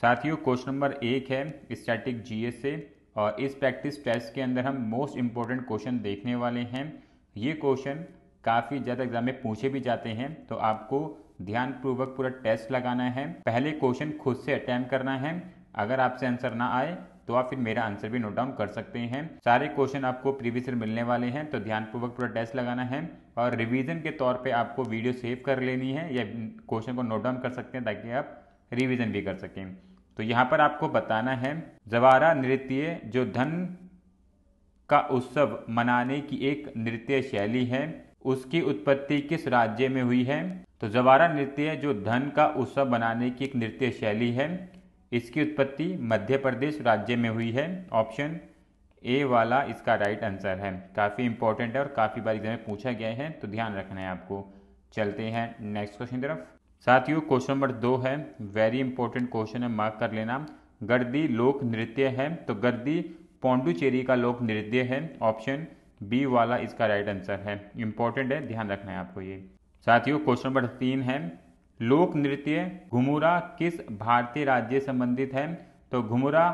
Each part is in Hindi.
साथियों क्वेश्चन नंबर एक है स्टैटिक जीएस से और इस प्रैक्टिस टेस्ट के अंदर हम मोस्ट इम्पोर्टेंट क्वेश्चन देखने वाले हैं ये क्वेश्चन काफ़ी ज़्यादा एग्जाम में पूछे भी जाते हैं तो आपको ध्यानपूर्वक पूरा टेस्ट लगाना है पहले क्वेश्चन खुद से अटैम्प्ट करना है अगर आपसे आंसर ना आए तो आप फिर मेरा आंसर भी नोट डाउन कर सकते हैं सारे क्वेश्चन आपको प्रीवियस ईयर मिलने वाले हैं तो ध्यानपूर्वक पूरा टेस्ट लगाना है और रिवीजन के तौर पे आपको वीडियो सेव कर लेनी है या क्वेश्चन को नोट डाउन कर सकते हैं ताकि आप रिवीजन भी कर सकें तो यहाँ पर आपको बताना है जवारा नृत्य जो धन का उत्सव मनाने की एक नृत्य शैली है उसकी उत्पत्ति किस राज्य में हुई है तो जवारा नृत्य जो धन का उत्सव बनाने की एक नृत्य शैली है इसकी उत्पत्ति मध्य प्रदेश राज्य में हुई है ऑप्शन ए वाला इसका राइट आंसर है काफ़ी इंपॉर्टेंट है और काफ़ी बार एग्जाम में पूछा गया है तो ध्यान रखना है आपको चलते हैं नेक्स्ट क्वेश्चन तरफ साथियों क्वेश्चन नंबर दो है वेरी इंपॉर्टेंट क्वेश्चन है मार्क कर लेना गर्दी लोक नृत्य है तो गर्दी पौंडुचेरी का लोक नृत्य है ऑप्शन बी वाला इसका राइट आंसर है इंपॉर्टेंट है ध्यान रखना है आपको ये साथियों क्वेश्चन नंबर तीन है लोक नृत्य घुमुरा किस भारतीय राज्य संबंधित है तो घुमुरा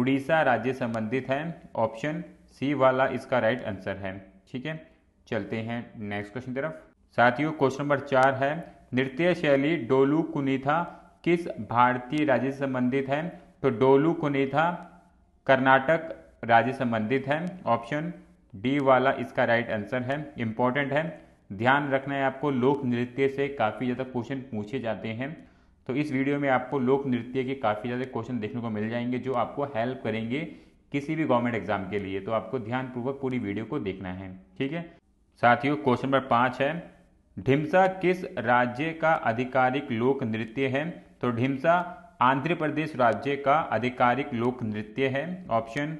उड़ीसा राज्य संबंधित है ऑप्शन सी वाला इसका राइट आंसर है ठीक है चलते हैं नेक्स्ट क्वेश्चन तरफ साथियों क्वेश्चन नंबर चार है नृत्य शैली डोलू कुनीथा किस भारतीय राज्य से संबंधित है तो डोलू कुनीथा कर्नाटक राज्य संबंधित है ऑप्शन डी वाला इसका राइट आंसर है इंपॉर्टेंट है ध्यान रखना है आपको लोक नृत्य से काफ़ी ज़्यादा क्वेश्चन पूछे जाते हैं तो इस वीडियो में आपको लोक नृत्य के काफ़ी ज़्यादा क्वेश्चन देखने को मिल जाएंगे जो आपको हेल्प करेंगे किसी भी गवर्नमेंट एग्जाम के लिए तो आपको ध्यानपूर्वक पूरी वीडियो को देखना है ठीक है साथियों क्वेश्चन नंबर पाँच है ढिमसा किस राज्य का आधिकारिक लोक नृत्य है तो ढिमसा आंध्र प्रदेश राज्य का आधिकारिक लोक नृत्य है ऑप्शन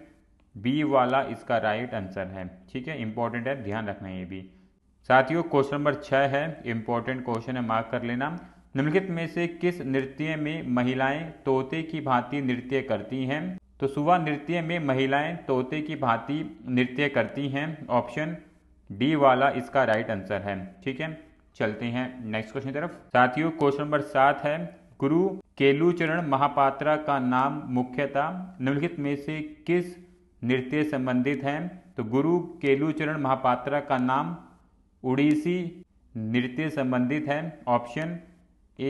बी वाला इसका राइट आंसर है ठीक है इंपॉर्टेंट है ध्यान रखना ये भी साथियों क्वेश्चन नंबर छः है इंपॉर्टेंट क्वेश्चन है मार्क कर लेना निम्नलिखित में से किस नृत्य में महिलाएं तोते की भांति नृत्य करती हैं तो सुबह नृत्य में महिलाएं तोते की भांति नृत्य करती हैं ऑप्शन डी वाला इसका राइट आंसर है ठीक है चलते हैं नेक्स्ट क्वेश्चन तरफ साथियों क्वेश्चन नंबर सात है गुरु केलुचरण महापात्रा का नाम मुख्यतः निम्नलिखित में से किस नृत्य संबंधित है तो गुरु केलुचरण महापात्रा का नाम उड़ीसी नृत्य संबंधित है ऑप्शन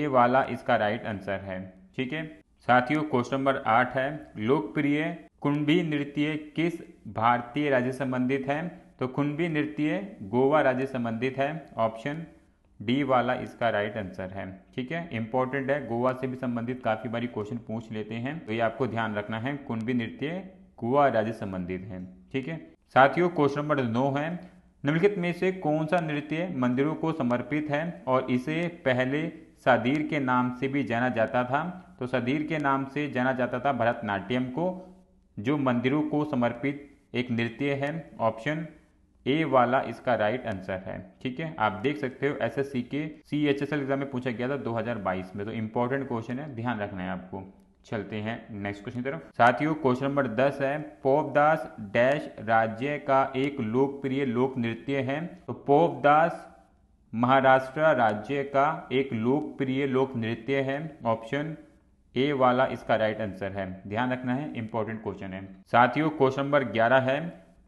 ए वाला इसका राइट आंसर है ठीक है साथियों क्वेश्चन नंबर आठ है लोकप्रिय कुंभी नृत्य किस भारतीय राज्य संबंधित है तो कुंभी नृत्य गोवा राज्य संबंधित है ऑप्शन डी वाला इसका राइट आंसर है ठीक है इंपॉर्टेंट है गोवा से भी संबंधित काफ़ी बारी क्वेश्चन पूछ लेते हैं तो ये आपको ध्यान रखना है कुंभी नृत्य गोवा राज्य संबंधित है ठीक है साथियों क्वेश्चन नंबर नौ है निम्नलिखित में से कौन सा नृत्य मंदिरों को समर्पित है और इसे पहले सदीर के नाम से भी जाना जाता था तो सदीर के नाम से जाना जाता था भरतनाट्यम को जो मंदिरों को समर्पित एक नृत्य है ऑप्शन ए वाला इसका राइट आंसर है ठीक है आप देख सकते हो एस एस सी के C H S L exam में पूछा गया था 2022 में तो इंपॉर्टेंट क्वेश्चन है ध्यान रखना है आपको चलते हैं नेक्स्ट क्वेश्चन तरफ साथियों क्वेश्चन नंबर दस है पोपदास डैश राज्य का एक लोकप्रिय लोक नृत्य है तो पोपदास महाराष्ट्र राज्य का एक लोकप्रिय लोक नृत्य है ऑप्शन ए वाला इसका राइट आंसर है ध्यान रखना है इंपॉर्टेंट क्वेश्चन है साथियों क्वेश्चन नंबर ग्यारह है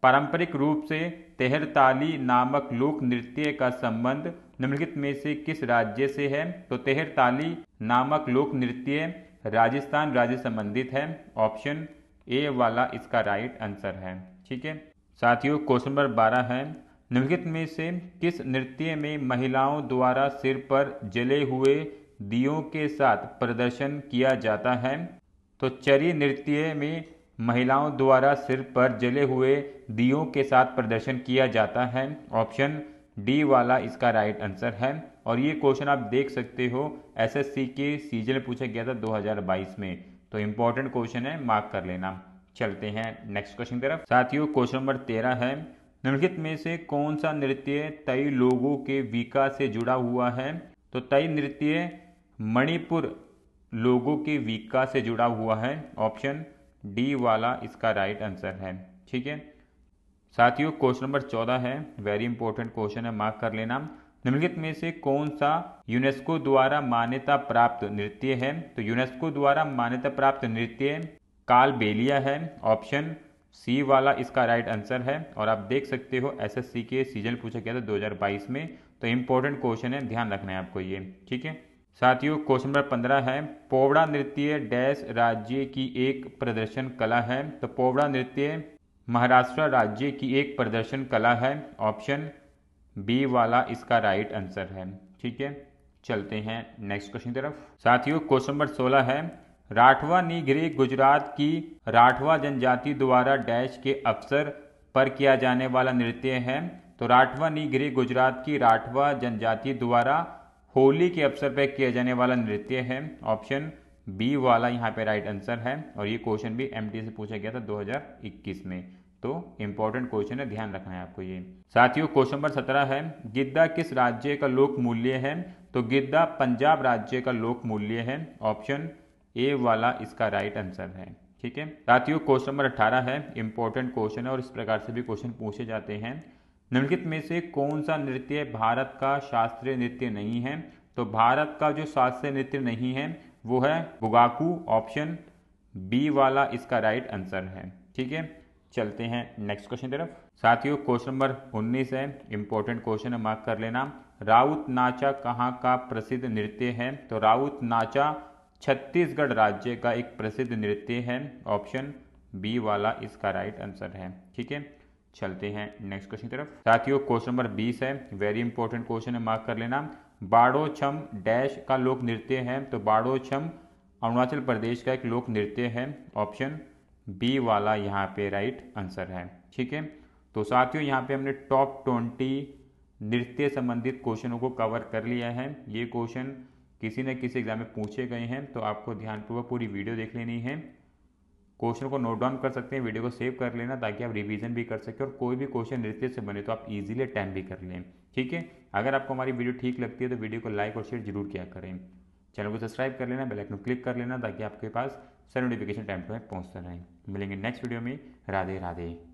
पारंपरिक रूप से तेहरताली नामक लोक नृत्य का संबंध निम्नलिखित में से किस राज्य से है तो तेहरताली नामक लोक नृत्य राजस्थान राज्य संबंधित है ऑप्शन ए वाला इसका राइट आंसर है ठीक है साथियों क्वेश्चन नंबर बारह है निम्नलिखित में से किस नृत्य में महिलाओं द्वारा सिर पर जले हुए दियों के साथ प्रदर्शन किया जाता है तो चरी नृत्य में महिलाओं द्वारा सिर पर जले हुए दियों के साथ प्रदर्शन किया जाता है ऑप्शन डी वाला इसका राइट आंसर है और ये क्वेश्चन आप देख सकते हो एसएससी के सीजन में पूछा गया था 2022 में तो इंपॉर्टेंट क्वेश्चन है मार्क कर लेना चलते हैं नेक्स्ट क्वेश्चन की तरफ साथियों क्वेश्चन नंबर तेरह है निम्नलिखित में से कौन सा नृत्य तई लोगों के विकास से जुड़ा हुआ है तो तई नृत्य मणिपुर लोगों के विकास से जुड़ा हुआ है ऑप्शन डी वाला इसका राइट आंसर है ठीक है साथियों क्वेश्चन नंबर चौदह है वेरी इंपॉर्टेंट क्वेश्चन है मार्क कर लेना निम्नलिखित में से कौन सा यूनेस्को द्वारा मान्यता प्राप्त नृत्य है तो यूनेस्को द्वारा मान्यता प्राप्त नृत्य कालबेलिया है ऑप्शन सी वाला इसका राइट आंसर है और आप देख सकते हो एसएससी के सीजन पूछा गया था 2022 में तो इंपॉर्टेंट क्वेश्चन है ध्यान रखना है आपको ये ठीक है साथियों क्वेश्चन नंबर पंद्रह है पोवड़ा नृत्य डैश राज्य की एक प्रदर्शन कला है तो पोवड़ा नृत्य महाराष्ट्र राज्य की एक प्रदर्शन कला है ऑप्शन बी वाला इसका राइट आंसर है ठीक है चलते हैं नेक्स्ट क्वेश्चन की तरफ साथियों क्वेश्चन नंबर सोलह है राठवा निगरे गुजरात की राठवा जनजाति द्वारा डैश के अवसर पर किया जाने वाला नृत्य है तो राठवा निगरे गुजरात की राठवा जनजाति द्वारा होली के अवसर पर किया जाने वाला नृत्य है ऑप्शन बी वाला यहाँ पे राइट आंसर है और ये क्वेश्चन भी एम से पूछा गया था 2021 में तो इंपॉर्टेंट क्वेश्चन है ध्यान रखना है आपको ये साथियों क्वेश्चन नंबर सत्रह है गिद्दा किस राज्य का लोक मूल्य है तो गिद्दा पंजाब राज्य का लोक मूल्य है ऑप्शन ए वाला इसका राइट आंसर है ठीक है साथियों क्वेश्चन नंबर अट्ठारह है इंपॉर्टेंट क्वेश्चन है और इस प्रकार से भी क्वेश्चन पूछे जाते हैं निम्नलिखित में से कौन सा नृत्य भारत का शास्त्रीय नृत्य नहीं है तो भारत का जो शास्त्रीय नृत्य नहीं है वो है बुगाकू ऑप्शन बी वाला इसका राइट आंसर है ठीक है चलते हैं नेक्स्ट क्वेश्चन तरफ साथियों क्वेश्चन नंबर 19 है इंपॉर्टेंट क्वेश्चन है मार्क कर लेना राउत नाचा कहाँ का प्रसिद्ध नृत्य है तो राउत नाचा छत्तीसगढ़ राज्य का एक प्रसिद्ध नृत्य है ऑप्शन बी वाला इसका राइट आंसर है ठीक है चलते हैं नेक्स्ट क्वेश्चन की तरफ साथियों क्वेश्चन नंबर 20 है वेरी इंपॉर्टेंट क्वेश्चन है मार्क कर लेना बाड़ो छम डैश का लोक नृत्य है तो बाड़ो छम अरुणाचल प्रदेश का एक लोक नृत्य है ऑप्शन बी वाला यहाँ पे राइट आंसर है ठीक है तो साथियों यहाँ पे हमने टॉप ट्वेंटी नृत्य संबंधित क्वेश्चनों को कवर कर लिया है ये क्वेश्चन किसी न किसी एग्जाम में पूछे गए हैं तो आपको ध्यानपूर्वक पूरी वीडियो देख लेनी है क्वेश्चन को नोट डाउन कर सकते हैं वीडियो को सेव कर लेना ताकि आप रिवीजन भी कर सकें और कोई भी क्वेश्चन नृत्य से बने तो आप इजीली अटैम्प भी कर लें ठीक है अगर आपको हमारी वीडियो ठीक लगती है तो वीडियो को लाइक और शेयर जरूर किया करें चैनल को सब्सक्राइब कर लेना बेलाइकन क्लिक कर लेना ताकि आपके पास sir notification time to time पहुँचता रहे मिलेंगे नेक्स्ट वीडियो में राधे राधे